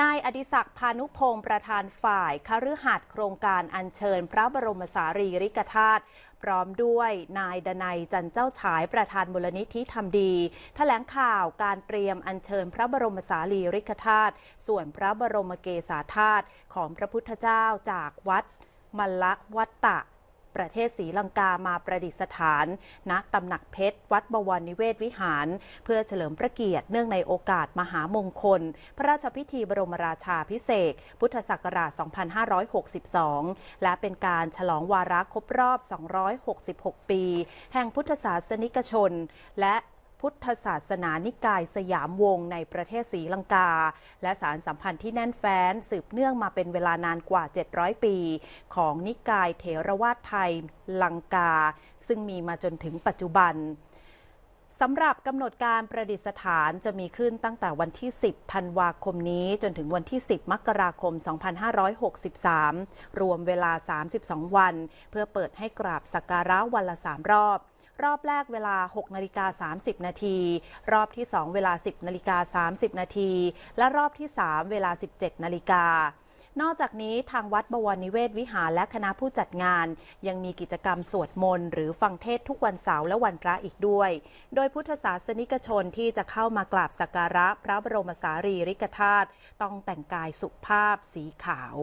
นายอดิศักดิ์พานุพงศ์ประธานฝ่ายคฤหัสถ์โครงการอัญเชิญพระบรมสารีริกธาตุพร้อมด้วยนายดนัยจันเจ้าฉายประธานมูลนิธิทำดีถแถลงข่าวการเตรียมอัญเชิญพระบรมสารีริกธาตุส่วนพระบรมเกศาธาตุของพระพุทธเจ้าจากวัด มลละวัตตะประเทศศรีลังกามาประดิษฐาน ณตำหนักเพชร วัดบวรนิเวศวิหาร เพื่อเฉลิมพระเกียรติเนื่องในโอกาสมหามงคล พระราชพิธีบรมราชาพิเศษพุทธศักราช 2562 และเป็นการฉลองวาระครบรอบ 266 ปี แห่งพุทธศาสนิกชน และพุทธศาสนานิกายสยามวงในประเทศศรีลังกา และสารสัมพันธ์ที่แน่นแฟ้น สืบเนื่องมาเป็นเวลานานกว่า 700 ปี ของนิกายเถรวาทไทยลังกา ซึ่งมีมาจนถึงปัจจุบัน สำหรับกำหนดการประดิษฐานจะมีขึ้นตั้งแต่วันที่ 10 ธันวาคมนี้จนถึงวันที่ 10 มกราคม 2563 รวมเวลา 32 วัน เพื่อเปิดให้กราบสักการะวันละ3รอบรอบแรกเวลา 6นาฬิกา30นาทีรอบที่ 2 เวลา 10นาฬิกา30นาทีและรอบที่ 3 เวลา 17นาฬิกา นอกจากนี้ทางวัดบวรนิเวศวิหารและคณะผู้จัดงาน ยังมีกิจกรรมสวดมนต์หรือฟังเทศทุกวันเสาร์และวันพระอีกด้วย โดยพุทธศาสนิกชนที่จะเข้ามากราบสักการะพระบรมสารีริกธาตุต้องแต่งกายสุภาพสีขาว